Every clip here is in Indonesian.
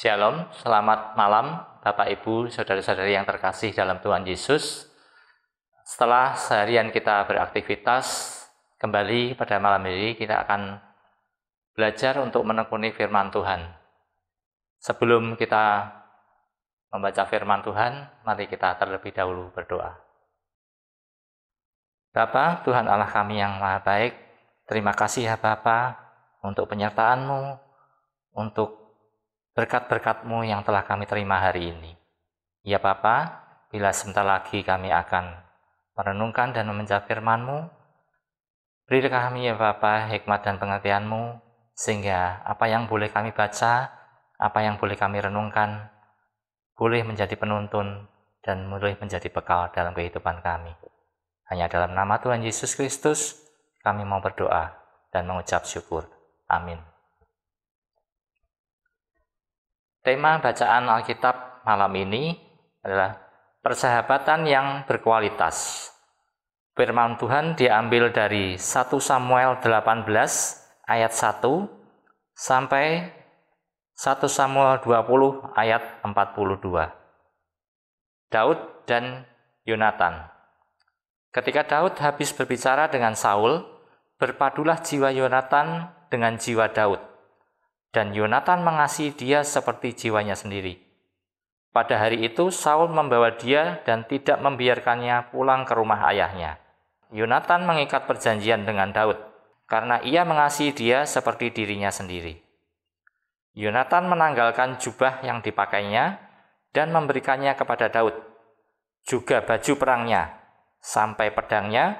Shalom, selamat malam Bapak Ibu, saudara-saudari yang terkasih dalam Tuhan Yesus. Setelah seharian kita beraktivitas, kembali pada malam ini kita akan belajar untuk menekuni firman Tuhan. Sebelum kita membaca firman Tuhan, mari kita terlebih dahulu berdoa. Bapa, Tuhan Allah kami yang Maha Baik, terima kasih ya Bapa untuk penyertaanmu untuk berkat-berkatmu yang telah kami terima hari ini. Ya Bapa, bila sebentar lagi kami akan merenungkan dan membaca firman-Mu, beri kami ya Bapa hikmat dan pengertian-Mu, sehingga apa yang boleh kami baca, apa yang boleh kami renungkan, boleh menjadi penuntun dan boleh menjadi bekal dalam kehidupan kami. Hanya dalam nama Tuhan Yesus Kristus, kami mau berdoa dan mengucap syukur. Amin. Tema bacaan Alkitab malam ini adalah persahabatan yang berkualitas. Firman Tuhan diambil dari 1 Samuel 18 ayat 1 sampai 1 Samuel 20 ayat 42. Daud dan Yonatan. Ketika Daud habis berbicara dengan Saul, berpadulah jiwa Yonatan dengan jiwa Daud dan Yonatan mengasihi dia seperti jiwanya sendiri. Pada hari itu Saul membawa dia dan tidak membiarkannya pulang ke rumah ayahnya. Yonatan mengikat perjanjian dengan Daud karena ia mengasihi dia seperti dirinya sendiri. Yonatan menanggalkan jubah yang dipakainya dan memberikannya kepada Daud, juga baju perangnya, sampai pedangnya,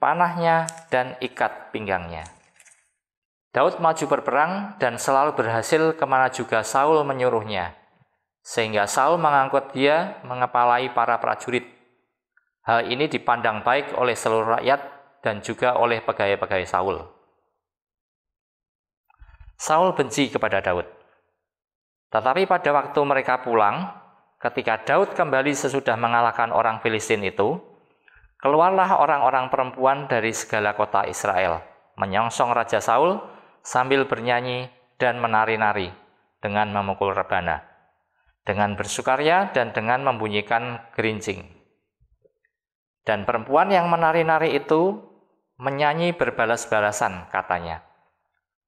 panahnya, dan ikat pinggangnya. Daud maju berperang dan selalu berhasil kemana juga Saul menyuruhnya, sehingga Saul mengangkut dia mengepalai para prajurit. Hal ini dipandang baik oleh seluruh rakyat dan juga oleh pegawai-pegawai Saul. Saul benci kepada Daud. Tetapi pada waktu mereka pulang, ketika Daud kembali sesudah mengalahkan orang Filistin itu, keluarlah orang-orang perempuan dari segala kota Israel, menyongsong Raja Saul sambil bernyanyi dan menari-nari dengan memukul rebana, dengan bersukaria dan dengan membunyikan gerincing. Dan perempuan yang menari-nari itu menyanyi berbalas-balasan katanya.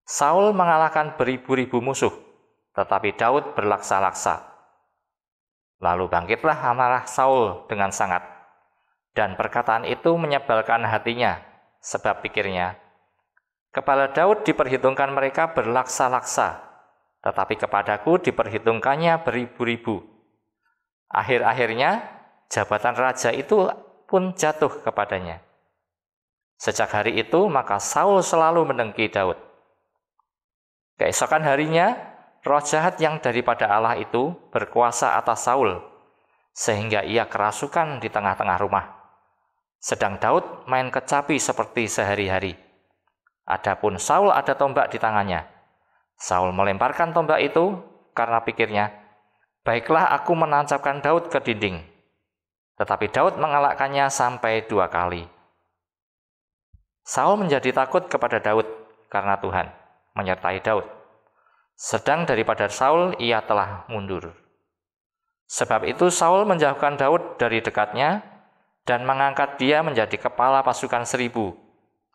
Saul mengalahkan beribu-ribu musuh, tetapi Daud berlaksa-laksa. Lalu bangkitlah amarah Saul dengan sangat, dan perkataan itu menyebalkan hatinya, sebab pikirnya, Kepala Daud diperhitungkan mereka berlaksa-laksa, tetapi kepadaku diperhitungkannya beribu-ribu. Akhir-akhirnya, jabatan raja itu pun jatuh kepadanya. Sejak hari itu, maka Saul selalu mendengki Daud. Keesokan harinya, roh jahat yang daripada Allah itu berkuasa atas Saul, sehingga ia kerasukan di tengah-tengah rumah. Sedang Daud main kecapi seperti sehari-hari. Adapun Saul ada tombak di tangannya. Saul melemparkan tombak itu karena pikirnya, "Baiklah aku menancapkan Daud ke dinding." Tetapi Daud mengalahkannya sampai dua kali. Saul menjadi takut kepada Daud karena Tuhan menyertai Daud. Sedang daripada Saul ia telah mundur. Sebab itu Saul menjauhkan Daud dari dekatnya dan mengangkat dia menjadi kepala pasukan seribu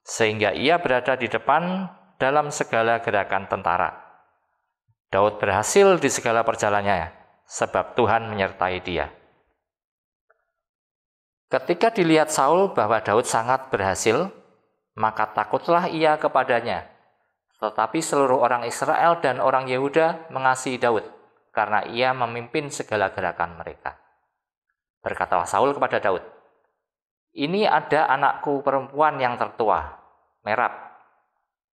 sehingga ia berada di depan dalam segala gerakan tentara. Daud berhasil di segala perjalanannya, sebab Tuhan menyertai dia. Ketika dilihat Saul bahwa Daud sangat berhasil, maka takutlah ia kepadanya. Tetapi seluruh orang Israel dan orang Yehuda mengasihi Daud, karena ia memimpin segala gerakan mereka. Berkatalah Saul kepada Daud, Ini ada anakku perempuan yang tertua, Merab.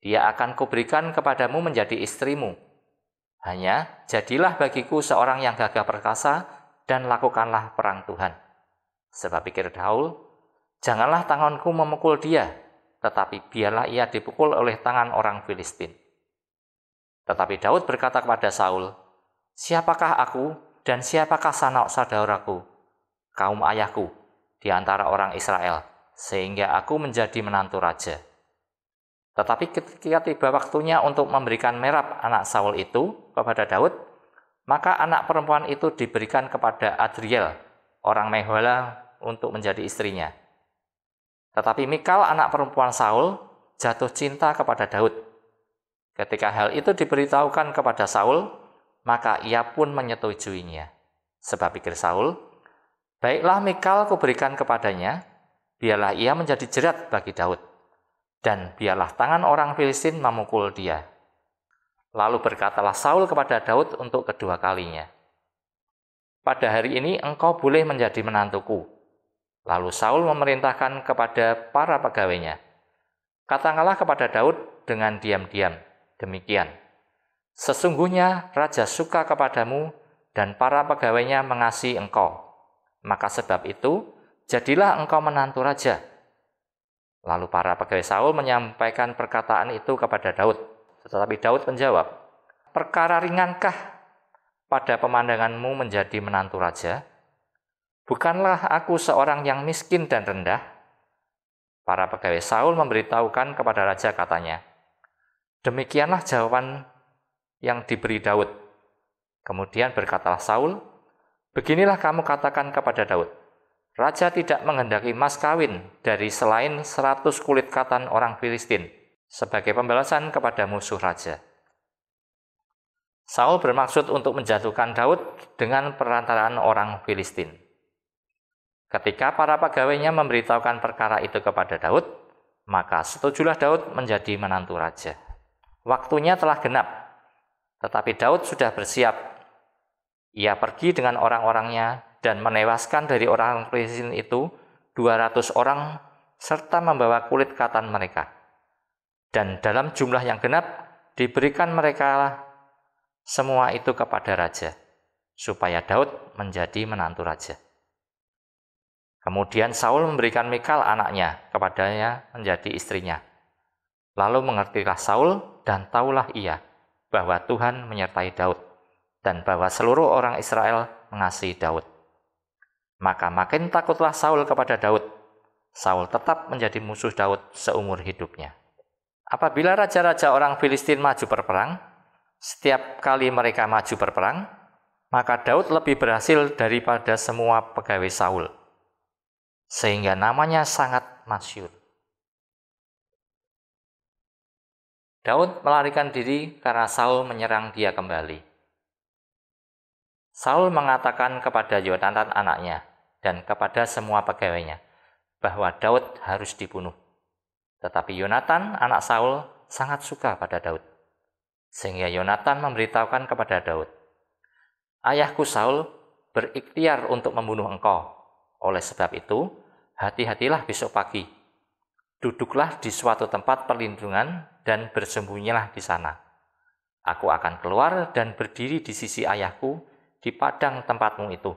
Dia akan kuberikan kepadamu menjadi istrimu. Hanya jadilah bagiku seorang yang gagah perkasa dan lakukanlah perang Tuhan. Sebab pikir Daul, janganlah tanganku memukul dia, tetapi biarlah ia dipukul oleh tangan orang Filistin. Tetapi Daud berkata kepada Saul, Siapakah aku dan siapakah sanak saudaraku, kaum ayahku, di antara orang Israel, sehingga aku menjadi menantu raja?' Tetapi ketika tiba waktunya untuk memberikan merap anak Saul itu kepada Daud, maka anak perempuan itu diberikan kepada Adriel, orang Mehola, untuk menjadi istrinya. Tetapi Mikal, anak perempuan Saul, jatuh cinta kepada Daud. Ketika hal itu diberitahukan kepada Saul, maka ia pun menyetujuinya. Sebab pikir Saul, baiklah Mikal kuberikan kepadanya, biarlah ia menjadi jerat bagi Daud dan biarlah tangan orang Filistin memukul dia. Lalu berkatalah Saul kepada Daud untuk kedua kalinya, Pada hari ini engkau boleh menjadi menantuku. Lalu Saul memerintahkan kepada para pegawainya, Katakanlah kepada Daud dengan diam-diam, demikian. Sesungguhnya Raja suka kepadamu dan para pegawainya mengasihi engkau. Maka sebab itu, jadilah engkau menantu Raja.' Lalu para pegawai Saul menyampaikan perkataan itu kepada Daud. Tetapi Daud menjawab, Perkara ringankah pada pemandanganmu menjadi menantu raja? Bukanlah aku seorang yang miskin dan rendah. Para pegawai Saul memberitahukan kepada raja katanya, Demikianlah jawaban yang diberi Daud. Kemudian berkatalah Saul, Beginilah kamu katakan kepada Daud, Raja tidak menghendaki mas kawin dari selain 100 kulit katan orang Filistin sebagai pembalasan kepada musuh raja. Saul bermaksud untuk menjatuhkan Daud dengan perantaraan orang Filistin. Ketika para pegawainya memberitahukan perkara itu kepada Daud, maka setujulah Daud menjadi menantu raja. Waktunya telah genap, tetapi Daud sudah bersiap. Ia pergi dengan orang-orangnya dan menewaskan dari orang Filistin itu 200 orang serta membawa kulit katan mereka. Dan dalam jumlah yang genap diberikan mereka semua itu kepada raja supaya Daud menjadi menantu raja. Kemudian Saul memberikan Mikal anaknya kepadanya menjadi istrinya. Lalu mengertilah Saul dan tahulah ia bahwa Tuhan menyertai Daud dan bahwa seluruh orang Israel mengasihi Daud. Maka makin takutlah Saul kepada Daud. Saul tetap menjadi musuh Daud seumur hidupnya. Apabila raja-raja orang Filistin maju berperang, setiap kali mereka maju berperang, maka Daud lebih berhasil daripada semua pegawai Saul. Sehingga namanya sangat masyur. Daud melarikan diri karena Saul menyerang dia kembali. Saul mengatakan kepada Yonatan anaknya dan kepada semua pegawainya bahwa Daud harus dibunuh. Tetapi Yonatan anak Saul sangat suka pada Daud. Sehingga Yonatan memberitahukan kepada Daud, Ayahku Saul berikhtiar untuk membunuh engkau. Oleh sebab itu, hati-hatilah besok pagi. Duduklah di suatu tempat perlindungan dan bersembunyilah di sana. Aku akan keluar dan berdiri di sisi ayahku di padang tempatmu itu.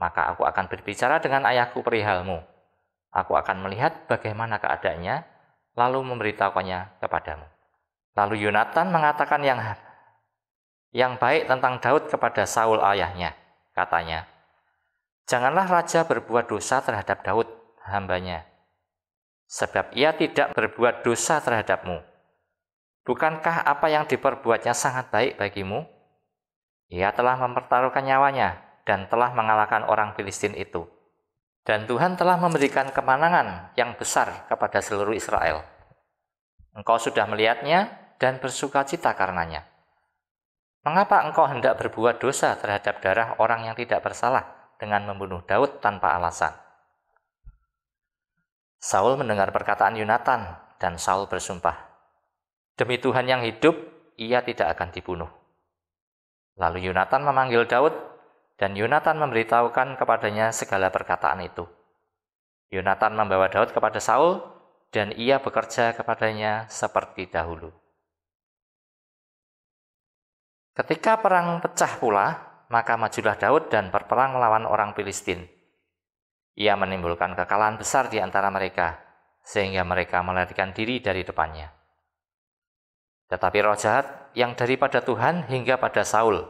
Maka aku akan berbicara dengan ayahku perihalmu. Aku akan melihat bagaimana keadaannya, lalu memberitahukannya kepadamu. Lalu Yonatan mengatakan yang yang baik tentang Daud kepada Saul ayahnya. Katanya, Janganlah raja berbuat dosa terhadap Daud, hambanya, sebab ia tidak berbuat dosa terhadapmu. Bukankah apa yang diperbuatnya sangat baik bagimu? Ia telah mempertaruhkan nyawanya dan telah mengalahkan orang Filistin itu. Dan Tuhan telah memberikan kemenangan yang besar kepada seluruh Israel. Engkau sudah melihatnya dan bersuka cita karenanya. Mengapa engkau hendak berbuat dosa terhadap darah orang yang tidak bersalah dengan membunuh Daud tanpa alasan? Saul mendengar perkataan Yunatan dan Saul bersumpah, "Demi Tuhan yang hidup, ia tidak akan dibunuh." Lalu Yonatan memanggil Daud, dan Yonatan memberitahukan kepadanya segala perkataan itu. Yonatan membawa Daud kepada Saul, dan ia bekerja kepadanya seperti dahulu. Ketika perang pecah pula, maka majulah Daud dan berperang melawan orang Filistin. Ia menimbulkan kekalahan besar di antara mereka, sehingga mereka melarikan diri dari depannya. Tetapi roh jahat yang daripada Tuhan hingga pada Saul.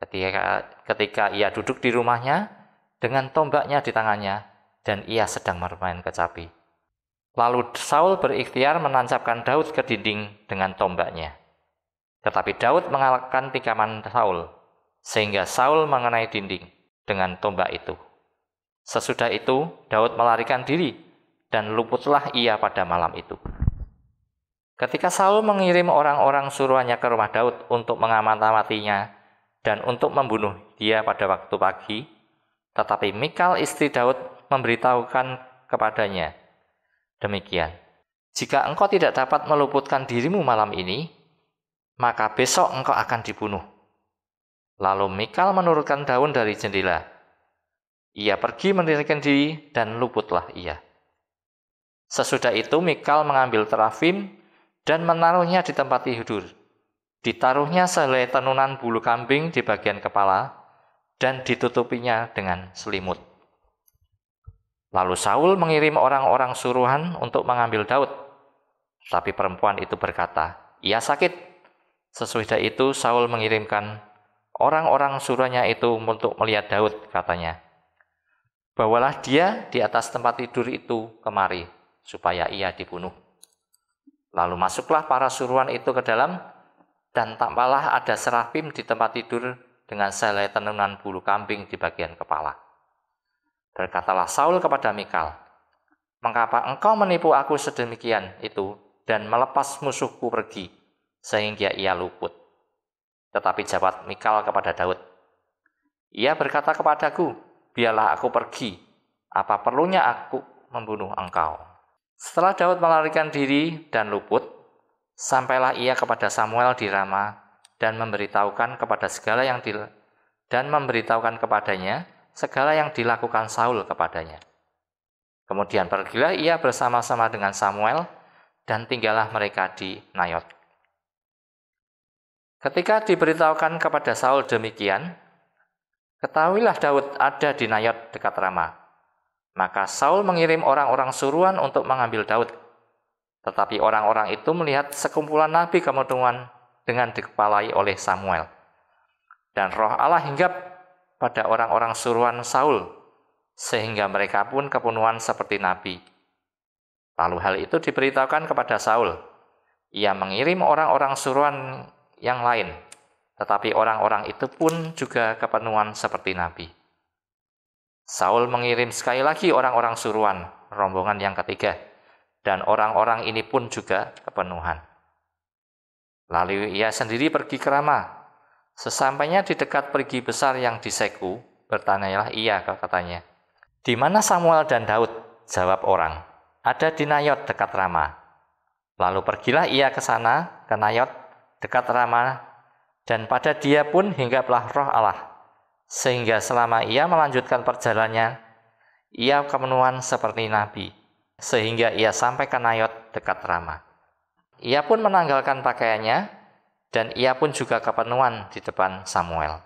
Ketika, ketika ia duduk di rumahnya dengan tombaknya di tangannya dan ia sedang bermain kecapi. Lalu Saul berikhtiar menancapkan Daud ke dinding dengan tombaknya. Tetapi Daud mengalahkan tikaman Saul, sehingga Saul mengenai dinding dengan tombak itu. Sesudah itu, Daud melarikan diri, dan luputlah ia pada malam itu. Ketika Saul mengirim orang-orang suruhannya ke rumah Daud untuk mengamati matinya dan untuk membunuh dia pada waktu pagi, tetapi Mikal istri Daud memberitahukan kepadanya, demikian, jika engkau tidak dapat meluputkan dirimu malam ini, maka besok engkau akan dibunuh. Lalu Mikal menurunkan daun dari jendela. Ia pergi mendirikan diri dan luputlah ia. Sesudah itu Mikal mengambil terafim dan menaruhnya di tempat tidur. Ditaruhnya sehelai tenunan bulu kambing di bagian kepala dan ditutupinya dengan selimut. Lalu Saul mengirim orang-orang suruhan untuk mengambil Daud. Tapi perempuan itu berkata, ia sakit. Sesudah itu Saul mengirimkan orang-orang suruhannya itu untuk melihat Daud, katanya. Bawalah dia di atas tempat tidur itu kemari, supaya ia dibunuh. Lalu masuklah para suruhan itu ke dalam dan tak malah ada serafim di tempat tidur dengan selai tenunan bulu kambing di bagian kepala. Berkatalah Saul kepada Mikal, Mengapa engkau menipu aku sedemikian itu dan melepas musuhku pergi, sehingga ia luput? Tetapi jawab Mikal kepada Daud, Ia berkata kepadaku, biarlah aku pergi, apa perlunya aku membunuh engkau? Setelah Daud melarikan diri dan luput, sampailah ia kepada Samuel di Rama dan memberitahukan kepada segala yang di, dan memberitahukan kepadanya segala yang dilakukan Saul kepadanya. Kemudian pergilah ia bersama-sama dengan Samuel dan tinggallah mereka di Nayot. Ketika diberitahukan kepada Saul demikian, ketahuilah Daud ada di Nayot dekat Ramah. Maka Saul mengirim orang-orang suruhan untuk mengambil Daud. Tetapi orang-orang itu melihat sekumpulan nabi kemudungan dengan dikepalai oleh Samuel. Dan roh Allah hinggap pada orang-orang suruhan Saul, sehingga mereka pun kepenuhan seperti nabi. Lalu hal itu diberitahukan kepada Saul. Ia mengirim orang-orang suruhan yang lain, tetapi orang-orang itu pun juga kepenuhan seperti nabi. Saul mengirim sekali lagi orang-orang suruhan, rombongan yang ketiga, dan orang-orang ini pun juga kepenuhan. Lalu ia sendiri pergi ke Rama. Sesampainya di dekat pergi besar yang di Seku, bertanyalah ia katanya, Di mana Samuel dan Daud? Jawab orang, ada di Nayot dekat Rama. Lalu pergilah ia ke sana, ke Nayot, dekat Rama, dan pada dia pun hinggaplah roh Allah sehingga selama ia melanjutkan perjalanannya, ia kemenuhan seperti Nabi, sehingga ia sampai ke Nayot dekat Rama. Ia pun menanggalkan pakaiannya, dan ia pun juga kepenuhan di depan Samuel.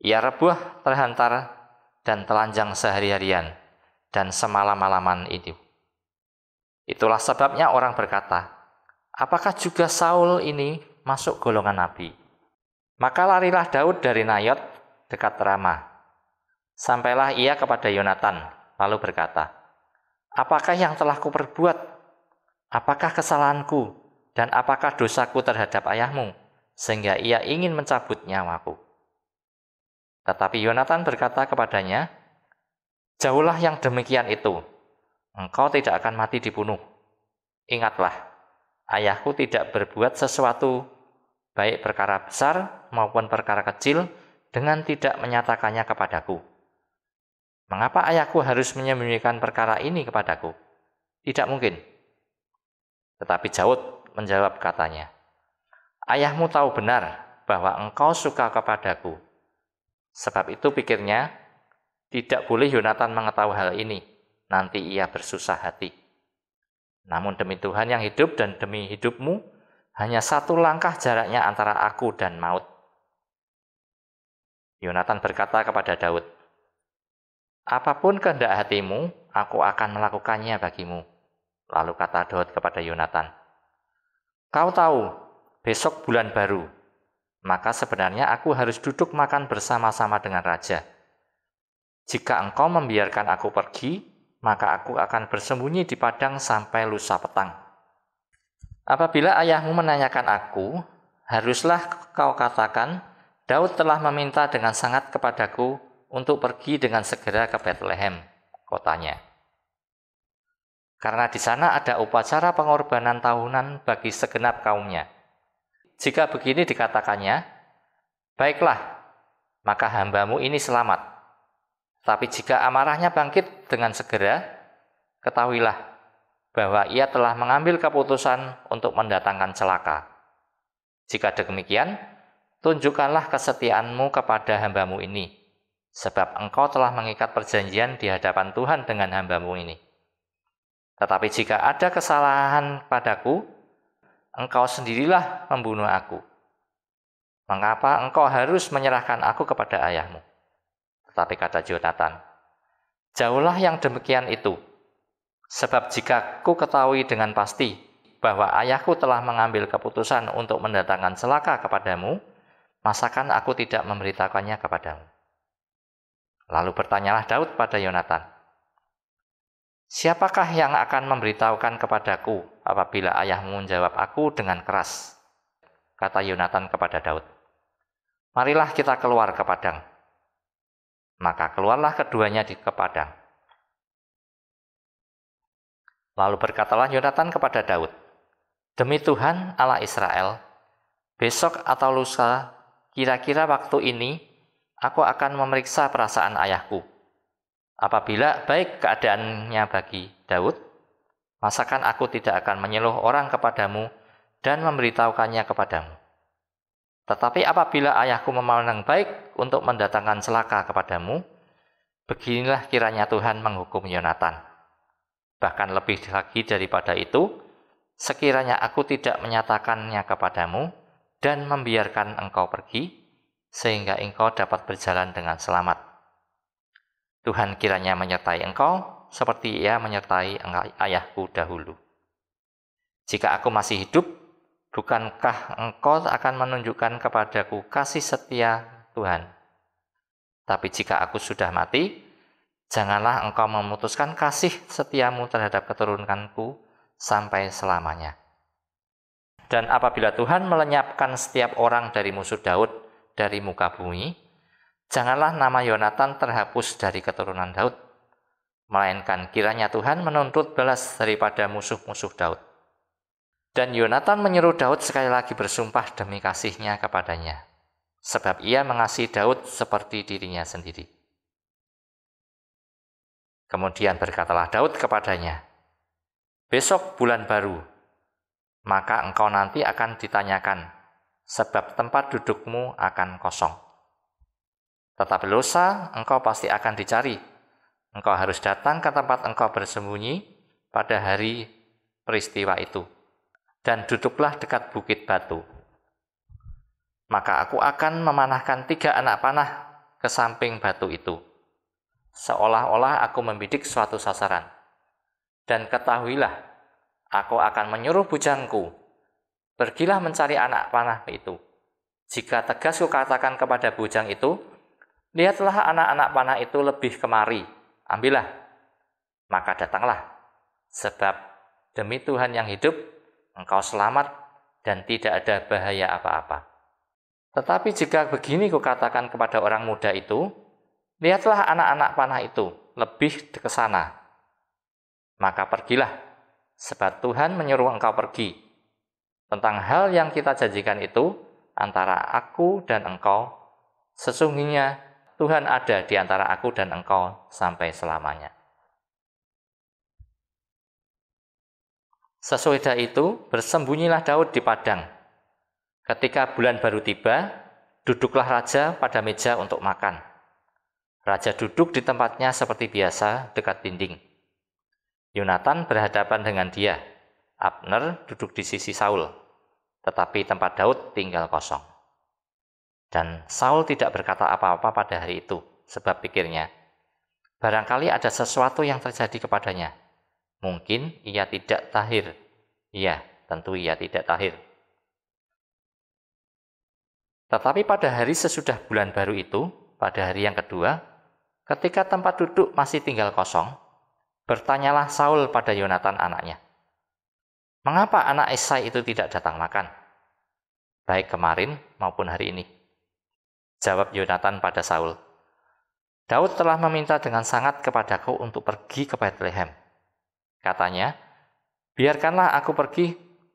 Ia rebuh, terhantar, dan telanjang sehari-harian, dan semalam-malaman itu. Itulah sebabnya orang berkata, apakah juga Saul ini masuk golongan Nabi? Maka larilah Daud dari Nayot dekat Rama. Sampailah ia kepada Yonatan, lalu berkata, Apakah yang telah kuperbuat? Apakah kesalahanku? Dan apakah dosaku terhadap ayahmu? Sehingga ia ingin mencabut nyawaku. Tetapi Yonatan berkata kepadanya, Jauhlah yang demikian itu, engkau tidak akan mati dibunuh. Ingatlah, ayahku tidak berbuat sesuatu, baik perkara besar maupun perkara kecil, dengan tidak menyatakannya kepadaku. Mengapa ayahku harus menyembunyikan perkara ini kepadaku? Tidak mungkin. Tetapi Jawud menjawab katanya, Ayahmu tahu benar bahwa engkau suka kepadaku. Sebab itu pikirnya, tidak boleh Yonatan mengetahui hal ini, nanti ia bersusah hati. Namun demi Tuhan yang hidup dan demi hidupmu, hanya satu langkah jaraknya antara aku dan maut Yonatan berkata kepada Daud, Apapun kehendak hatimu, aku akan melakukannya bagimu. Lalu kata Daud kepada Yonatan, Kau tahu, besok bulan baru, maka sebenarnya aku harus duduk makan bersama-sama dengan raja. Jika engkau membiarkan aku pergi, maka aku akan bersembunyi di padang sampai lusa petang. Apabila ayahmu menanyakan aku, haruslah kau katakan, Daud telah meminta dengan sangat kepadaku untuk pergi dengan segera ke Bethlehem, kotanya. Karena di sana ada upacara pengorbanan tahunan bagi segenap kaumnya. Jika begini dikatakannya, baiklah, maka hambamu ini selamat. Tapi jika amarahnya bangkit dengan segera, ketahuilah bahwa ia telah mengambil keputusan untuk mendatangkan celaka. Jika demikian, Tunjukkanlah kesetiaanmu kepada hambamu ini, sebab engkau telah mengikat perjanjian di hadapan Tuhan dengan hambamu ini. Tetapi jika ada kesalahan padaku, engkau sendirilah membunuh aku. Mengapa engkau harus menyerahkan aku kepada ayahmu? Tetapi kata Jonathan, jauhlah yang demikian itu. Sebab jika ku ketahui dengan pasti bahwa ayahku telah mengambil keputusan untuk mendatangkan celaka kepadamu, Masakan aku tidak memberitakannya kepadamu? Lalu bertanyalah Daud pada Yonatan, Siapakah yang akan memberitahukan kepadaku apabila ayahmu menjawab aku dengan keras? Kata Yonatan kepada Daud, Marilah kita keluar ke padang. Maka keluarlah keduanya di ke padang. Lalu berkatalah Yonatan kepada Daud, Demi Tuhan Allah Israel, besok atau lusa kira-kira waktu ini aku akan memeriksa perasaan ayahku. Apabila baik keadaannya bagi Daud, masakan aku tidak akan menyeluh orang kepadamu dan memberitahukannya kepadamu. Tetapi apabila ayahku memandang baik untuk mendatangkan celaka kepadamu, beginilah kiranya Tuhan menghukum Yonatan. Bahkan lebih lagi daripada itu, sekiranya aku tidak menyatakannya kepadamu, dan membiarkan engkau pergi, sehingga engkau dapat berjalan dengan selamat. Tuhan kiranya menyertai engkau, seperti ia menyertai ayahku dahulu. Jika aku masih hidup, bukankah engkau akan menunjukkan kepadaku kasih setia Tuhan? Tapi jika aku sudah mati, janganlah engkau memutuskan kasih setiamu terhadap keturunkanku sampai selamanya.' Dan apabila Tuhan melenyapkan setiap orang dari musuh Daud dari muka bumi, janganlah nama Yonatan terhapus dari keturunan Daud, melainkan kiranya Tuhan menuntut balas daripada musuh-musuh Daud. Dan Yonatan menyeru Daud sekali lagi bersumpah demi kasihnya kepadanya, sebab ia mengasihi Daud seperti dirinya sendiri. Kemudian berkatalah Daud kepadanya, Besok bulan baru, maka engkau nanti akan ditanyakan, sebab tempat dudukmu akan kosong. Tetapi lusa, engkau pasti akan dicari. Engkau harus datang ke tempat engkau bersembunyi pada hari peristiwa itu. Dan duduklah dekat bukit batu. Maka aku akan memanahkan tiga anak panah ke samping batu itu. Seolah-olah aku membidik suatu sasaran. Dan ketahuilah, Aku akan menyuruh bujangku pergilah mencari anak panah itu. Jika tegas kukatakan kepada bujang itu, lihatlah anak-anak panah itu lebih kemari, ambillah. Maka datanglah, sebab demi Tuhan yang hidup, engkau selamat dan tidak ada bahaya apa-apa. Tetapi jika begini kukatakan kepada orang muda itu, lihatlah anak-anak panah itu lebih ke sana. Maka pergilah, Sebab Tuhan menyuruh engkau pergi. Tentang hal yang kita janjikan itu, antara aku dan engkau, sesungguhnya Tuhan ada di antara aku dan engkau sampai selamanya. Sesudah itu, bersembunyilah Daud di padang. Ketika bulan baru tiba, duduklah raja pada meja untuk makan. Raja duduk di tempatnya seperti biasa dekat dinding. Yonatan berhadapan dengan dia. Abner duduk di sisi Saul, tetapi tempat Daud tinggal kosong. Dan Saul tidak berkata apa-apa pada hari itu, sebab pikirnya, barangkali ada sesuatu yang terjadi kepadanya. Mungkin ia tidak tahir. Iya, tentu ia tidak tahir. Tetapi pada hari sesudah bulan baru itu, pada hari yang kedua, ketika tempat duduk masih tinggal kosong, Bertanyalah Saul pada Yonatan anaknya. Mengapa anak Esai itu tidak datang makan? Baik kemarin maupun hari ini. Jawab Yonatan pada Saul. Daud telah meminta dengan sangat kepadaku untuk pergi ke Bethlehem. Katanya, biarkanlah aku pergi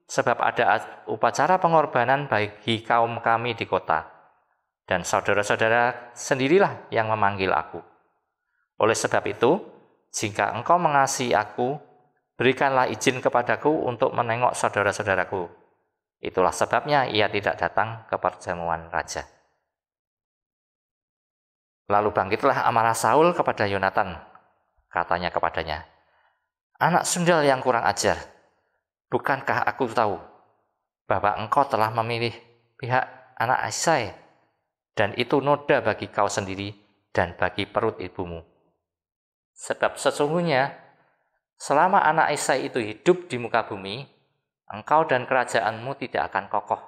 sebab ada upacara pengorbanan bagi kaum kami di kota. Dan saudara-saudara sendirilah yang memanggil aku. Oleh sebab itu, jika engkau mengasihi aku, berikanlah izin kepadaku untuk menengok saudara-saudaraku. Itulah sebabnya ia tidak datang ke perjamuan raja. Lalu bangkitlah amarah Saul kepada Yonatan. Katanya kepadanya, Anak sundal yang kurang ajar, bukankah aku tahu bahwa engkau telah memilih pihak anak Isai dan itu noda bagi kau sendiri dan bagi perut ibumu. Sebab sesungguhnya selama anak Isai itu hidup di muka bumi, engkau dan kerajaanmu tidak akan kokoh.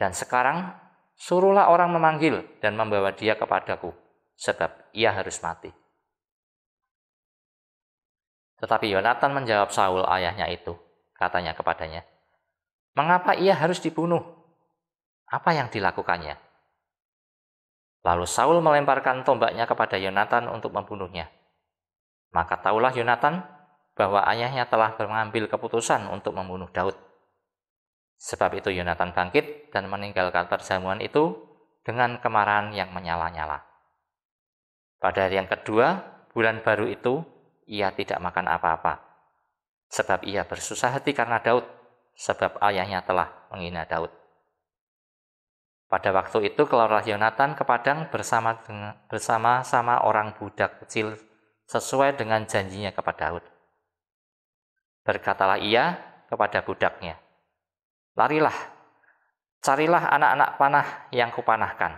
Dan sekarang suruhlah orang memanggil dan membawa dia kepadaku, sebab ia harus mati. Tetapi Yonatan menjawab Saul ayahnya itu, katanya kepadanya, Mengapa ia harus dibunuh? Apa yang dilakukannya? Lalu Saul melemparkan tombaknya kepada Yonatan untuk membunuhnya. Maka tahulah Yonatan bahwa ayahnya telah mengambil keputusan untuk membunuh Daud. Sebab itu Yonatan bangkit dan meninggalkan perjamuan itu dengan kemarahan yang menyala-nyala. Pada hari yang kedua, bulan baru itu, ia tidak makan apa-apa. Sebab ia bersusah hati karena Daud, sebab ayahnya telah menghina Daud. Pada waktu itu keluarlah Yonatan ke padang bersama bersama orang budak kecil sesuai dengan janjinya kepada Daud. Berkatalah ia kepada budaknya, Larilah, carilah anak-anak panah yang kupanahkan.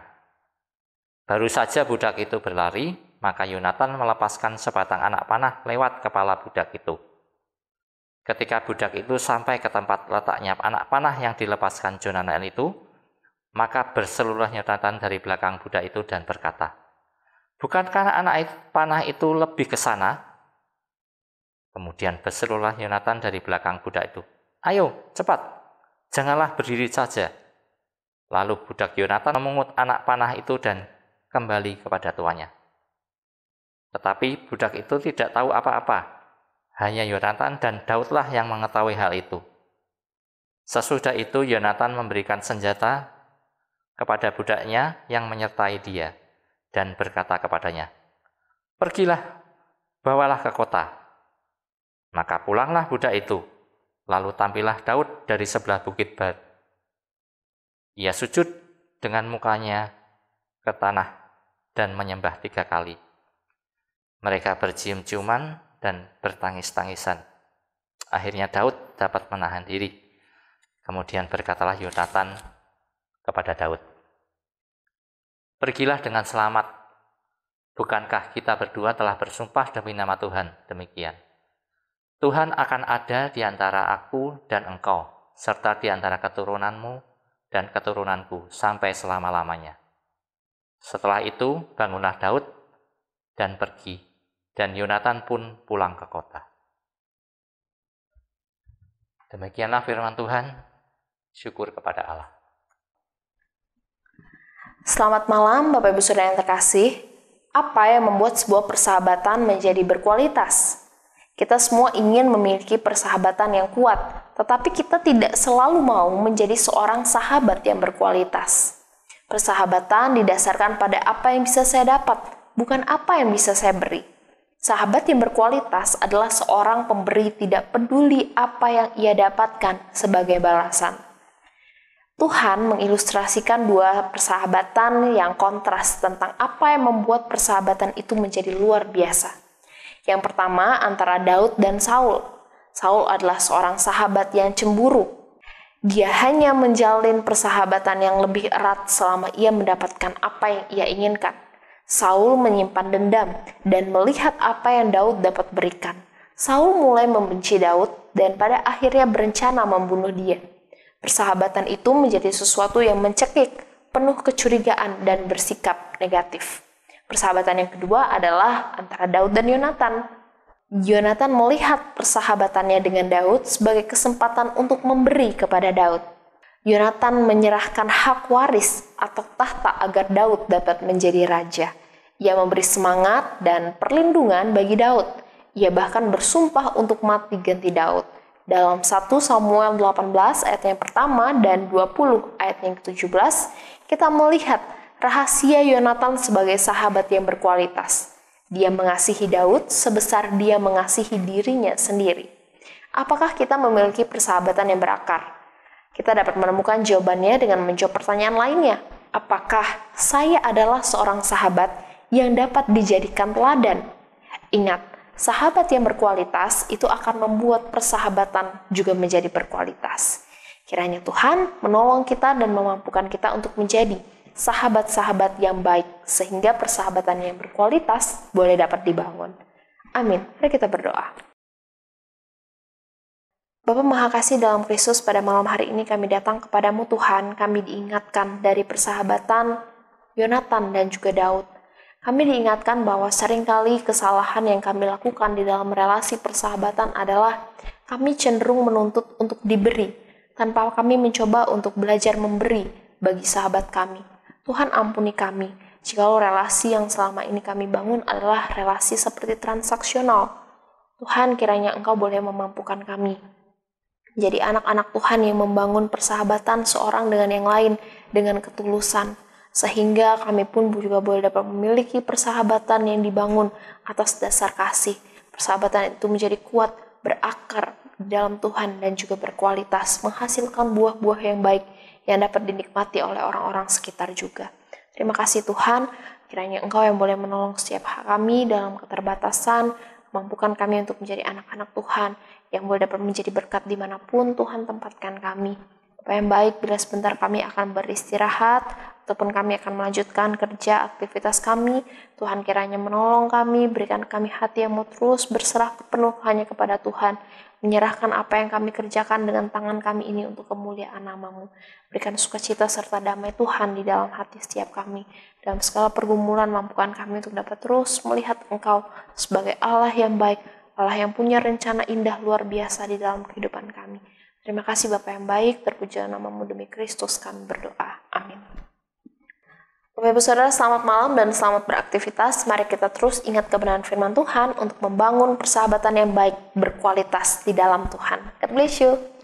Baru saja budak itu berlari, maka Yonatan melepaskan sebatang anak panah lewat kepala budak itu. Ketika budak itu sampai ke tempat letaknya anak panah yang dilepaskan Jonathan itu, maka berseluruhnya Yonatan dari belakang budak itu dan berkata, Bukankah anak panah itu lebih ke sana? Kemudian berserulah Yonatan dari belakang budak itu. Ayo, cepat. Janganlah berdiri saja. Lalu budak Yonatan memungut anak panah itu dan kembali kepada tuannya. Tetapi budak itu tidak tahu apa-apa. Hanya Yonatan dan Daudlah yang mengetahui hal itu. Sesudah itu Yonatan memberikan senjata kepada budaknya yang menyertai dia dan berkata kepadanya, Pergilah, bawalah ke kota. Maka pulanglah budak itu, lalu tampillah Daud dari sebelah bukit Bar. Ia sujud dengan mukanya ke tanah dan menyembah tiga kali. Mereka bercium-ciuman dan bertangis-tangisan. Akhirnya Daud dapat menahan diri. Kemudian berkatalah Yonatan kepada Daud, Pergilah dengan selamat. Bukankah kita berdua telah bersumpah demi nama Tuhan? Demikian. Tuhan akan ada di antara aku dan engkau, serta di antara keturunanmu dan keturunanku sampai selama-lamanya. Setelah itu, bangunlah Daud dan pergi, dan Yonatan pun pulang ke kota. Demikianlah firman Tuhan, syukur kepada Allah. Selamat malam Bapak Ibu Saudara yang terkasih. Apa yang membuat sebuah persahabatan menjadi berkualitas? Kita semua ingin memiliki persahabatan yang kuat, tetapi kita tidak selalu mau menjadi seorang sahabat yang berkualitas. Persahabatan didasarkan pada apa yang bisa saya dapat, bukan apa yang bisa saya beri. Sahabat yang berkualitas adalah seorang pemberi tidak peduli apa yang ia dapatkan sebagai balasan. Tuhan mengilustrasikan dua persahabatan yang kontras tentang apa yang membuat persahabatan itu menjadi luar biasa. Yang pertama antara Daud dan Saul. Saul adalah seorang sahabat yang cemburu. Dia hanya menjalin persahabatan yang lebih erat selama ia mendapatkan apa yang ia inginkan. Saul menyimpan dendam dan melihat apa yang Daud dapat berikan. Saul mulai membenci Daud dan pada akhirnya berencana membunuh dia. Persahabatan itu menjadi sesuatu yang mencekik, penuh kecurigaan, dan bersikap negatif. Persahabatan yang kedua adalah antara Daud dan Yonatan. Yonatan melihat persahabatannya dengan Daud sebagai kesempatan untuk memberi kepada Daud. Yonatan menyerahkan hak waris atau tahta agar Daud dapat menjadi raja. Ia memberi semangat dan perlindungan bagi Daud. Ia bahkan bersumpah untuk mati ganti Daud dalam 1 Samuel 18 ayat yang pertama dan 20 ayat yang ke-17, kita melihat rahasia Yonatan sebagai sahabat yang berkualitas. Dia mengasihi Daud sebesar dia mengasihi dirinya sendiri. Apakah kita memiliki persahabatan yang berakar? Kita dapat menemukan jawabannya dengan menjawab pertanyaan lainnya. Apakah saya adalah seorang sahabat yang dapat dijadikan teladan? Ingat, Sahabat yang berkualitas itu akan membuat persahabatan juga menjadi berkualitas. Kiranya Tuhan menolong kita dan memampukan kita untuk menjadi sahabat-sahabat yang baik, sehingga persahabatan yang berkualitas boleh dapat dibangun. Amin. Mari kita berdoa. Bapak Maha Kasih dalam Kristus pada malam hari ini kami datang kepadamu Tuhan, kami diingatkan dari persahabatan Yonatan dan juga Daud kami diingatkan bahwa seringkali kesalahan yang kami lakukan di dalam relasi persahabatan adalah kami cenderung menuntut untuk diberi, tanpa kami mencoba untuk belajar memberi bagi sahabat kami. Tuhan ampuni kami, jikalau relasi yang selama ini kami bangun adalah relasi seperti transaksional. Tuhan kiranya Engkau boleh memampukan kami. Jadi anak-anak Tuhan yang membangun persahabatan seorang dengan yang lain dengan ketulusan, sehingga kami pun juga boleh dapat memiliki persahabatan yang dibangun atas dasar kasih. Persahabatan itu menjadi kuat, berakar dalam Tuhan dan juga berkualitas, menghasilkan buah-buah yang baik yang dapat dinikmati oleh orang-orang sekitar juga. Terima kasih Tuhan, kiranya Engkau yang boleh menolong setiap kami dalam keterbatasan, mampukan kami untuk menjadi anak-anak Tuhan yang boleh dapat menjadi berkat dimanapun Tuhan tempatkan kami. apa yang baik, bila sebentar kami akan beristirahat, ataupun kami akan melanjutkan kerja aktivitas kami. Tuhan kiranya menolong kami, berikan kami hati yang mau terus berserah penuh hanya kepada Tuhan, menyerahkan apa yang kami kerjakan dengan tangan kami ini untuk kemuliaan namamu. Berikan sukacita serta damai Tuhan di dalam hati setiap kami. Dalam segala pergumulan, mampukan kami untuk dapat terus melihat Engkau sebagai Allah yang baik, Allah yang punya rencana indah luar biasa di dalam kehidupan kami. Terima kasih Bapak yang baik, terpujilah namamu demi Kristus kami berdoa. Amin. Bapak Ibu Saudara, selamat malam dan selamat beraktivitas. Mari kita terus ingat kebenaran firman Tuhan untuk membangun persahabatan yang baik berkualitas di dalam Tuhan. God bless you.